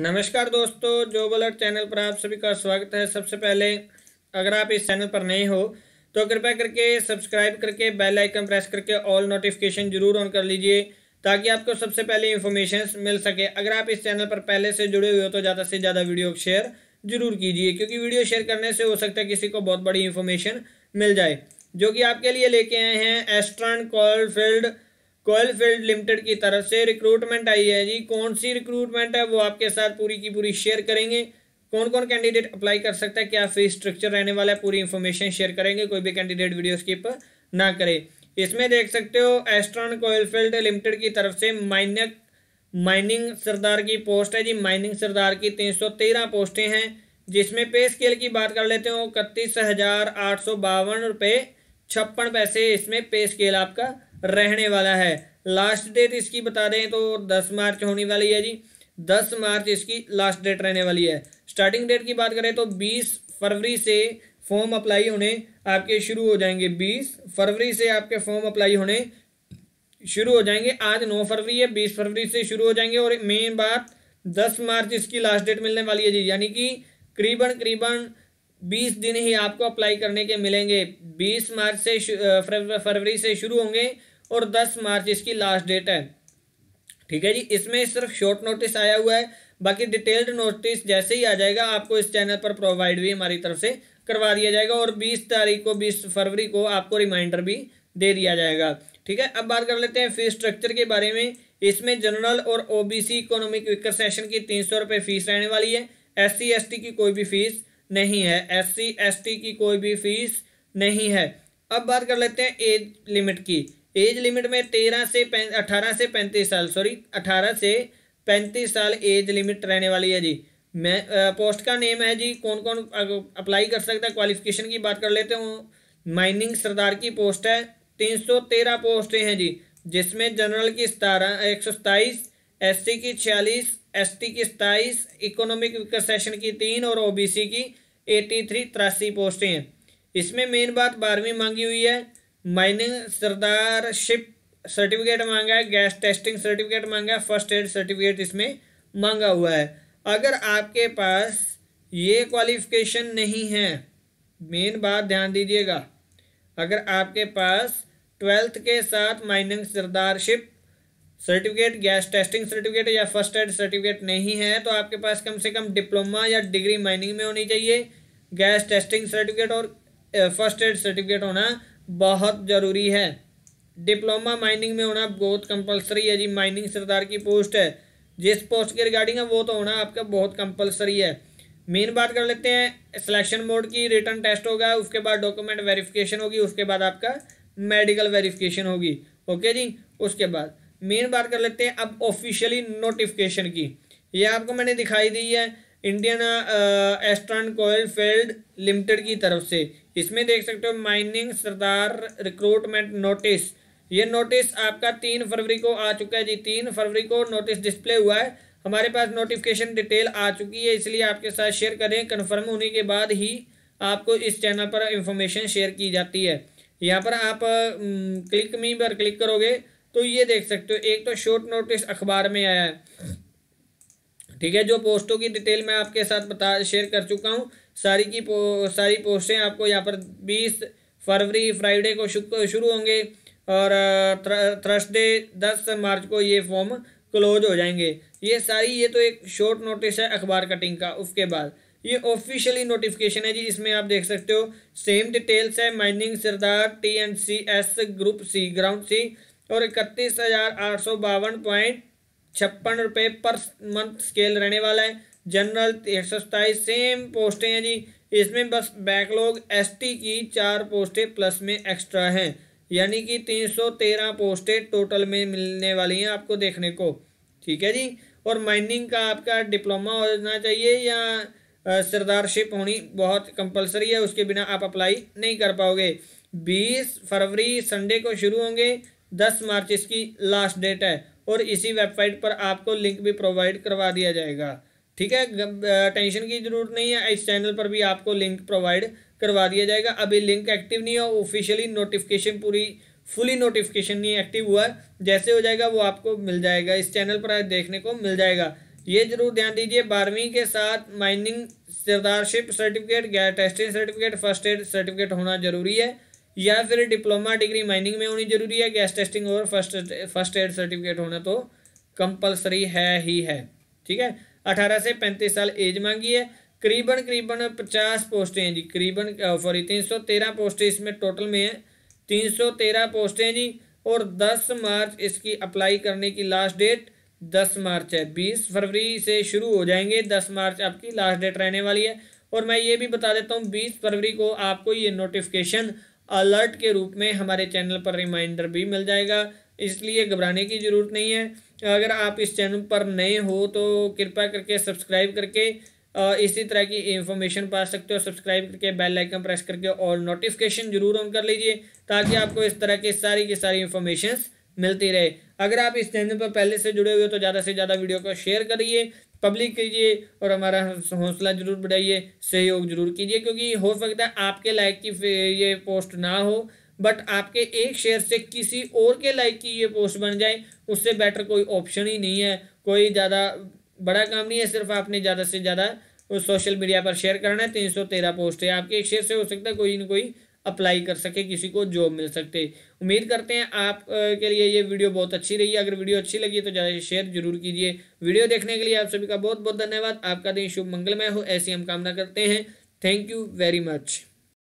नमस्कार दोस्तों जो बलट चैनल पर आप सभी का स्वागत है सबसे पहले अगर आप इस चैनल पर नए हो तो कृपया करके सब्सक्राइब करके बेल आइकन प्रेस करके ऑल नोटिफिकेशन जरूर ऑन कर लीजिए ताकि आपको सबसे पहले इन्फॉर्मेशन मिल सके अगर आप इस चैनल पर पहले से जुड़े हुए हो तो ज़्यादा से ज़्यादा वीडियो शेयर जरूर कीजिए क्योंकि वीडियो शेयर करने से हो सकता है किसी को बहुत बड़ी इन्फॉर्मेशन मिल जाए जो कि आपके लिए लेके आए हैं eastern coalfield coal field limited की तरफ से रिक्रूटमेंट आई है जी कौन सी रिक्रूटमेंट है वो आपके साथ पूरी की पूरी शेयर करेंगे कौन कौन कैंडिडेट अप्लाई कर सकता है क्या फीस स्ट्रक्चर रहने वाला है पूरी इन्फॉर्मेशन शेयर करेंगे कोई भी कैंडिडेट वीडियो स्किप ना करे इसमें देख सकते हो एस्ट्रॉन कोयल फील्ड लिमिटेड की तरफ से माइनक माइनिंग सरदार की पोस्ट है जी माइनिंग सरदार की तीन सौ तेरह पोस्टें हैं जिसमें पे स्केल की बात कर लेते हो इकतीस हज़ार आठ सौ बावन रुपये छप्पन पैसे इसमें पे स्केल आपका रहने वाला है लास्ट डेट इसकी बता दें तो दस मार्च होने वाली है जी दस मार्च इसकी लास्ट डेट रहने वाली है स्टार्टिंग डेट की बात करें तो बीस फरवरी से फॉर्म अप्लाई होने आपके शुरू हो जाएंगे बीस फरवरी से आपके फॉर्म अप्लाई होने शुरू हो जाएंगे आज नौ फरवरी है बीस फरवरी से शुरू हो जाएंगे और मेन बात दस मार्च इसकी लास्ट डेट मिलने वाली है जी यानी कि करीबन करीबन बीस दिन ही आपको अप्लाई करने के मिलेंगे बीस मार्च से फरवरी से शुरू होंगे और 10 मार्च इसकी लास्ट डेट है ठीक है जी इसमें सिर्फ शॉर्ट नोटिस आया हुआ है बाकी डिटेल्ड नोटिस जैसे ही आ जाएगा आपको इस चैनल पर प्रोवाइड भी हमारी तरफ से करवा दिया जाएगा और 20 तारीख को 20 फरवरी को आपको रिमाइंडर भी दे दिया जाएगा ठीक है अब बात कर लेते हैं फीस स्ट्रक्चर के बारे में इसमें जनरल और ओबीसी इकोनॉमिक विकर सेशन की तीन सौ रुपये फीस रहने वाली है एस सी की कोई भी फीस नहीं है एस सी की कोई भी फीस नहीं है अब बात कर लेते हैं एज लिमिट की एज लिमिट में तेरह से अठारह से पैंतीस साल सॉरी अठारह से पैंतीस साल एज लिमिट रहने वाली है जी मैं पोस्ट का नेम है जी कौन कौन अप्लाई कर सकता है क्वालिफिकेशन की बात कर लेते हूँ माइनिंग सरदार की पोस्ट है तीन सौ तेरह पोस्टें हैं जी जिसमें जनरल की सतारह एक सौ सताईस एस सी की छियालीस एस टी की सताईस इकोनॉमिक विकास की तीन और ओ बी सी की एटी थ्री तिरासी पोस्टें हैं इसमें मेन बात बारहवीं मांगी हुई है माइनिंग सरदार शिप सर्टिफिकेट मांगा है गैस टेस्टिंग सर्टिफिकेट मांगा है फर्स्ट एड सर्टिफिकेट इसमें मांगा हुआ है अगर आपके पास ये क्वालिफिकेशन नहीं है मेन बात ध्यान दीजिएगा अगर आपके पास ट्वेल्थ के साथ mining sardarship certificate gas testing certificate या फर्स्ट एड सर्टिफिकेट नहीं है तो आपके पास कम से कम डिप्लोमा या डिग्री माइनिंग में होनी चाहिए गैस टेस्टिंग सर्टिफिकेट और फर्स्ट एड सर्टिफिकेट होना बहुत ज़रूरी है डिप्लोमा माइनिंग में होना बहुत कंपलसरी है जी माइनिंग सरदार की पोस्ट है जिस पोस्ट के रिगार्डिंग है वो तो होना आपका बहुत कंपलसरी है मेन बात कर लेते हैं सिलेक्शन मोड की रिटर्न टेस्ट होगा उसके बाद डॉक्यूमेंट वेरिफिकेशन होगी उसके बाद आपका मेडिकल वेरिफिकेशन होगी ओके जी उसके बाद मेन बात कर लेते हैं अब ऑफिशियली नोटिफिकेशन की ये आपको मैंने दिखाई दी है Indian eastern coal field limited की तरफ से इसमें देख सकते हो माइनिंग सरदार रिक्रूटमेंट नोटिस ये नोटिस आपका तीन फरवरी को आ चुका है जी तीन फरवरी को नोटिस डिस्प्ले हुआ है हमारे पास नोटिफिकेशन डिटेल आ चुकी है इसलिए आपके साथ शेयर करें कन्फर्म होने के बाद ही आपको इस चैनल पर इंफॉर्मेशन शेयर की जाती है यहाँ पर आप क्लिक मी पर क्लिक करोगे तो ये देख सकते हो एक तो शॉर्ट नोटिस अखबार में आया है ठीक है जो पोस्टों की डिटेल मैं आपके साथ बता शेयर कर चुका हूँ सारी की पो, सारी पोस्टें आपको यहाँ पर बीस फरवरी फ्राइडे को शुरू होंगे और थर्सडे दस मार्च को ये फॉर्म क्लोज हो जाएंगे ये सारी ये तो एक शॉर्ट नोटिस है अखबार कटिंग का उसके बाद ये ऑफिशियली नोटिफिकेशन है जी इसमें आप देख सकते हो सेम डिटेल्स है mining sardar T N C S group C ground C और इकतीस हज़ार आठ सौ बावन पॉइंट छप्पन रुपये पर मंथ स्केल रहने वाला है जनरल एक सौ सताईस सेम पोस्टें हैं जी इसमें बस बैकलॉग एसटी की चार पोस्टें प्लस में एक्स्ट्रा हैं यानी कि तीन सौ तेरह पोस्टें टोटल में मिलने वाली हैं आपको देखने को ठीक है जी और माइनिंग का आपका डिप्लोमा होना चाहिए या सरदारशिप होनी बहुत कंपलसरी है उसके बिना आप अप्लाई नहीं कर पाओगे बीस फरवरी संडे को शुरू होंगे दस मार्च इसकी लास्ट डेट है और इसी वेबसाइट पर आपको लिंक भी प्रोवाइड करवा दिया जाएगा ठीक है टेंशन की जरूरत नहीं है इस चैनल पर भी आपको लिंक प्रोवाइड करवा दिया जाएगा अभी लिंक एक्टिव नहीं है ऑफिशियली नोटिफिकेशन पूरी फुली नोटिफिकेशन नहीं एक्टिव हुआ जैसे हो जाएगा वो आपको मिल जाएगा इस चैनल पर देखने को मिल जाएगा ये जरूर ध्यान दीजिए बारहवीं के साथ mining sardarship certificate gas testing certificate first aid certificate होना जरूरी है या फिर डिप्लोमा डिग्री माइनिंग में होनी जरूरी है गैस टेस्टिंग और फर्स्ट फर्स्ट एड सर्टिफिकेट होना तो कंपलसरी है ही है ठीक है अठारह से पैंतीस साल एज मांगी है करीबन करीबन पचास पोस्टें हैं जी करीबन सॉरी तीन सौ तेरह पोस्टें इसमें टोटल में है तीन सौ तेरह पोस्टें जी और दस मार्च इसकी अप्लाई करने की लास्ट डेट दस मार्च है बीस फरवरी से शुरू हो जाएंगे दस मार्च आपकी लास्ट डेट रहने वाली है और मैं ये भी बता देता हूँ बीस फरवरी को आपको ये नोटिफिकेशन अलर्ट के रूप में हमारे चैनल पर रिमाइंडर भी मिल जाएगा इसलिए घबराने की ज़रूरत नहीं है अगर आप इस चैनल पर नए हो तो कृपया करके सब्सक्राइब करके इसी तरह की इन्फॉर्मेशन पा सकते हो सब्सक्राइब करके बेल आइकन प्रेस करके और नोटिफिकेशन जरूर ऑन कर लीजिए ताकि आपको इस तरह की सारी की सारी इन्फॉर्मेशन मिलती रहे अगर आप इस चैनल पर पहले से जुड़े हुए तो ज़्यादा से ज़्यादा वीडियो को शेयर करिए पब्लिक कीजिए और हमारा हौसला जरूर बढ़ाइए सहयोग जरूर कीजिए क्योंकि हो सकता है आपके लाइक की ये पोस्ट ना हो बट आपके एक शेयर से किसी और के लाइक की ये पोस्ट बन जाए उससे बेटर कोई ऑप्शन ही नहीं है कोई ज़्यादा बड़ा काम नहीं है सिर्फ आपने ज़्यादा से ज़्यादा सोशल मीडिया पर शेयर करना है तीन सौ तेरह पोस्ट है आपके एक शेयर से हो सकता है कोई ना कोई अप्लाई कर सके किसी को जॉब मिल सकते उम्मीद करते हैं आप के लिए ये वीडियो बहुत अच्छी रही अगर वीडियो अच्छी लगी तो ज़्यादा शेयर जरूर कीजिए वीडियो देखने के लिए आप सभी का बहुत बहुत धन्यवाद आपका दिन शुभ मंगलमय हो ऐसी हम कामना करते हैं थैंक यू वेरी मच